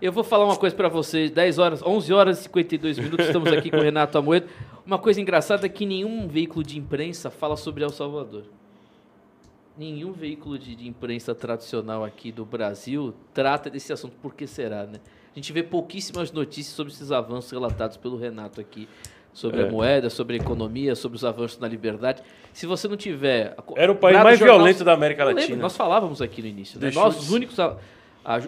Eu vou falar uma coisa para vocês, 10 horas, 11 horas e 52 minutos, estamos aqui com o Renato Amoedo. Uma coisa engraçada é que nenhum veículo de imprensa fala sobre El Salvador. Nenhum veículo de, de imprensa tradicional aqui do Brasil trata desse assunto, por que será, né? A gente vê pouquíssimas notícias sobre esses avanços relatados pelo Renato aqui sobre é. a moeda, sobre a economia, sobre os avanços na liberdade. Se você não tiver. Era o país mais jornal, violento da América Latina. Lembro, nós falávamos aqui no início. Né? Nós, os únicos.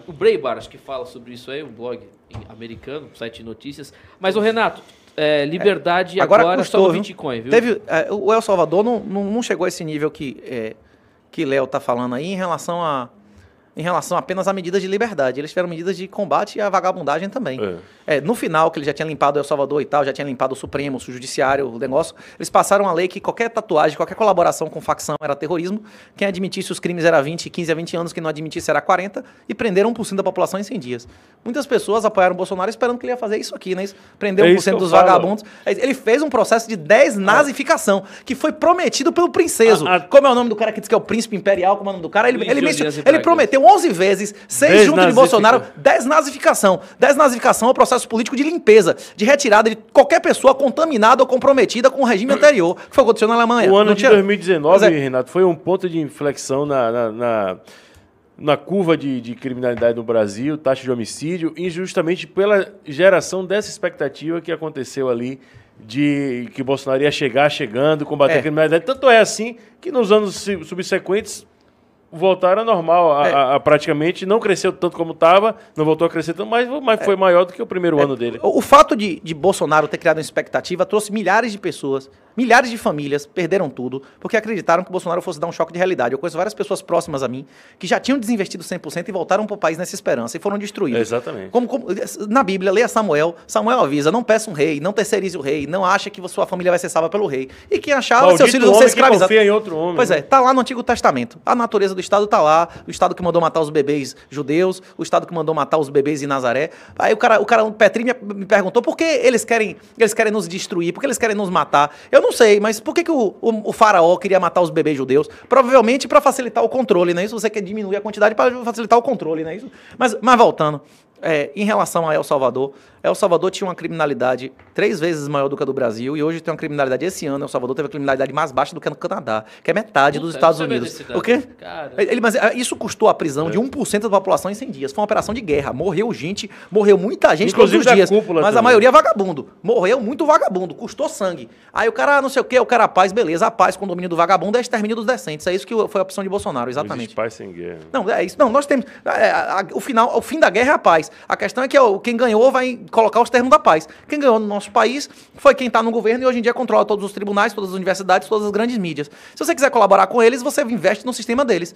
O Breibar, acho que fala sobre isso aí, um blog americano, um site de notícias. Mas, o Renato, é, liberdade é, agora, agora custou, só no Bitcoin, viu? Teve, é, o El Salvador não, não, não, chegou a esse nível que é, que Léo está falando aí em relação a, em relação apenas a medidas de liberdade. Eles tiveram medidas de combate à vagabundagem também. É. É, no final, que ele já tinha limpado El Salvador e tal, já tinha limpado o Supremo, o Judiciário, o negócio, eles passaram a lei que qualquer tatuagem, qualquer colaboração com facção era terrorismo. Quem admitisse os crimes era 20, 15 a 20 anos, quem não admitisse era 40, e prenderam 1% da população em 100 dias. Muitas pessoas apoiaram o Bolsonaro esperando que ele ia fazer isso aqui, né? Prender é 1% dos vagabundos. É, ele fez um processo de 10 nazificação, que foi prometido pelo princeso. A, a... Como é o nome do cara que diz que é o príncipe imperial, como é o nome do cara? Ele, ele, ele prometeu 11 vezes, 6 junto de Bolsonaro, desnazificação. Desnazificação é o processo político de limpeza, de retirada de qualquer pessoa contaminada ou comprometida com o regime anterior, que foi acontecendo na Alemanha. O ano de 2019, é... Renato, foi um ponto de inflexão na... na, na na curva de, de, criminalidade no Brasil, taxa de homicídio, injustamente pela geração dessa expectativa que aconteceu ali de que Bolsonaro ia chegar chegando, combater é. a criminalidade. Tanto é assim que nos anos subsequentes voltaram ao normal, a, é. a, a, praticamente não cresceu tanto como estava, não voltou a crescer tanto, mas, mas é. foi maior do que o primeiro é. ano dele. O, o fato de, de Bolsonaro ter criado uma expectativa trouxe milhares de pessoas Milhares de famílias perderam tudo porque acreditaram que o Bolsonaro fosse dar um choque de realidade. Eu conheço várias pessoas próximas a mim que já tinham desinvestido 100% e voltaram para o país nessa esperança e foram destruídos. Exatamente. Como, como, na Bíblia, leia Samuel. Samuel avisa: não peça um rei, não terceirize o rei, não acha que sua família vai ser salva pelo rei. E quem achava, Maldito seus filhos vão ser escravizados. em outro homem. Pois é, né? tá lá no Antigo Testamento. A natureza do Estado tá lá. O Estado que mandou matar os bebês judeus, o Estado que mandou matar os bebês em Nazaré. Aí o cara, o cara, Petri me, me perguntou por que eles querem, eles querem nos destruir, por que eles querem nos matar. Eu eu não sei, mas por que, que o, o, o faraó queria matar os bebês judeus? Provavelmente para facilitar o controle, não é isso? Você quer diminuir a quantidade para facilitar o controle, não é isso? Mas, mas voltando, é, em relação a El Salvador, El Salvador tinha uma criminalidade três vezes maior do que a do Brasil e hoje tem uma criminalidade. Esse ano, El Salvador teve a criminalidade mais baixa do que a no Canadá, que é metade Puta, dos Estados Unidos. O quê? Ele, mas é, isso custou a prisão é. de 1% da população em 100 dias. Foi uma operação de guerra. Morreu gente, morreu muita gente Inclusive todos os dias. Mas também. a maioria é vagabundo. Morreu muito vagabundo, custou sangue. Aí o cara, não sei o quê, o cara, a paz, beleza, a paz, domínio do vagabundo é extermínio dos decentes. É isso que foi a opção de Bolsonaro, exatamente. Não paz sem guerra. Não, é isso. Não, nós temos. É, a, a, o, final, o fim da guerra é a paz. A questão é que ó, quem ganhou vai colocar os termos da paz. Quem ganhou no nosso país foi quem está no governo e hoje em dia controla todos os tribunais, todas as universidades, todas as grandes mídias. Se você quiser colaborar com eles, você investe no sistema deles.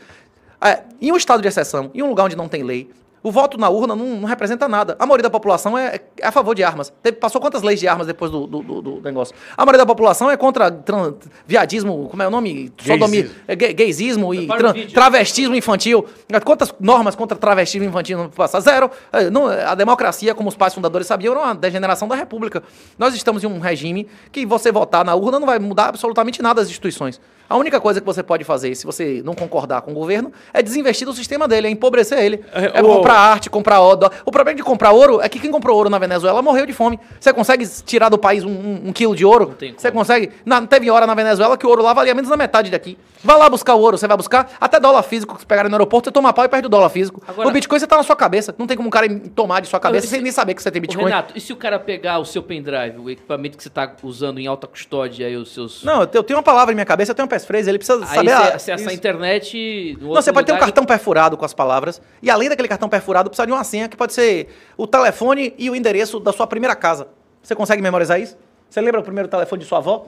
É, em um estado de exceção, em um lugar onde não tem lei, o voto na urna não, não representa nada. A maioria da população é, é a favor de armas. Teve, passou quantas leis de armas depois do, do, do, do negócio? A maioria da população é contra trans, viadismo, como é o nome? Sodomia, é, gaysismo e é, travestismo infantil. Quantas normas contra travestismo infantil não passa? Zero. É, não, a democracia, como os pais fundadores sabiam, era uma degeneração da república. Nós estamos em um regime que você votar na urna não vai mudar absolutamente nada as instituições. A única coisa que você pode fazer, se você não concordar com o governo, é desinvestir do sistema dele, é empobrecer ele. É, é comprar arte, comprar ouro. O problema de comprar ouro é que quem comprou ouro na Venezuela morreu de fome. Você consegue tirar do país um, um, um quilo de ouro? Você consegue. Na, teve hora na Venezuela que o ouro lá valia menos da metade daqui. Vai lá buscar o ouro, você vai buscar até dólar físico que pegaram no aeroporto, você toma pau e perde o dólar físico. Agora, o Bitcoin você tá na sua cabeça. Não tem como um cara tomar de sua cabeça sem se, nem saber que você tem Bitcoin. Renato, e se o cara pegar o seu pendrive, o equipamento que você tá usando em alta custódia os seus. Não, eu tenho uma palavra em minha cabeça, eu tenho uma catchphrase, ele precisa Aí saber. Ah, se a, internet. Não, você pode ter um cartão perfurado com as palavras. E além daquele cartão perfurado, precisa de uma senha que pode ser o telefone e o endereço da sua primeira casa. Você consegue memorizar isso? Você lembra o primeiro telefone de sua avó?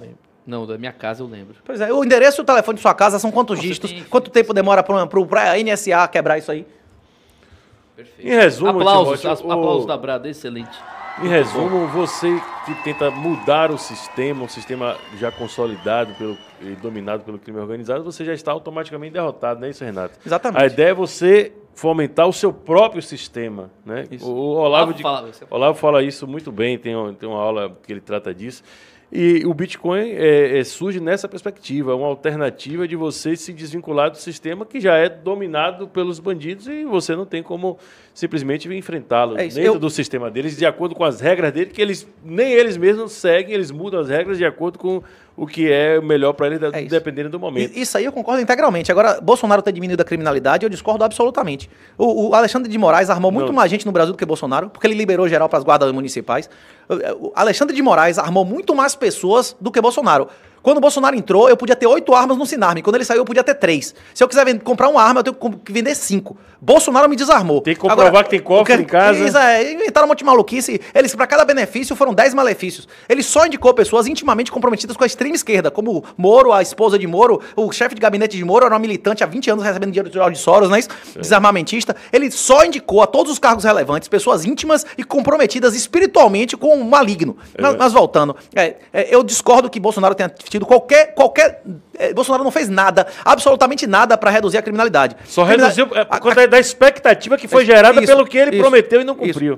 Não, da minha casa eu lembro. Pois é, o endereço e o telefone de sua casa são quantos Nossa, dígitos? Tem... Quanto tempo demora para a NSA quebrar isso aí? Perfeito. Em resumo, aplausos, Timóteo, o... aplausos da Brada, excelente. Em resumo, você que tenta mudar o sistema, um sistema já consolidado pelo, e dominado pelo crime organizado, você já está automaticamente derrotado, não é isso, Renato? Exatamente. A ideia é você fomentar o seu próprio sistema. Né? Isso. O Olavo, Olavo, de, fala, Olavo fala isso muito bem, tem, tem uma aula que ele trata disso. E o Bitcoin é, é, surge nessa perspectiva, uma alternativa de você se desvincular do sistema que já é dominado pelos bandidos e você não tem como simplesmente enfrentá-los é dentro eu... do sistema deles, de acordo com as regras deles, que eles nem eles mesmos seguem, eles mudam as regras de acordo com o que é melhor para eles, é dependendo do momento. Isso aí eu concordo integralmente. Agora, Bolsonaro ter diminuído a criminalidade, eu discordo absolutamente. O, o Alexandre de Moraes armou muito mais gente no Brasil do que Bolsonaro, porque ele liberou geral para as guardas municipais. Alexandre de Moraes armou muito mais pessoas do que Bolsonaro. Quando o Bolsonaro entrou, eu podia ter oito armas no Sinarme. Quando ele saiu, eu podia ter três. Se eu quiser comprar uma arma, eu tenho que vender cinco. Bolsonaro me desarmou. Tem que comprovar Agora, que tem cofre quero, em casa. Isso, é, inventaram um monte de maluquice. Eles, para cada benefício, foram dez malefícios. Ele só indicou pessoas intimamente comprometidas com a extrema esquerda, como Moro, a esposa de Moro, o chefe de gabinete de Moro, era uma militante há 20 anos recebendo dinheiro do George Soros, não né, isso? Desarmamentista. Ele só indicou a todos os cargos relevantes pessoas íntimas e comprometidas espiritualmente com o maligno. É. Mas, mas, voltando, é, é, eu discordo que Bolsonaro tenha partido, qualquer. qualquer eh, Bolsonaro não fez nada, absolutamente nada para reduzir a criminalidade. Só Criminal... reduziu é, por conta a, a, da expectativa que foi gerada isso, pelo que ele isso, prometeu e não cumpriu.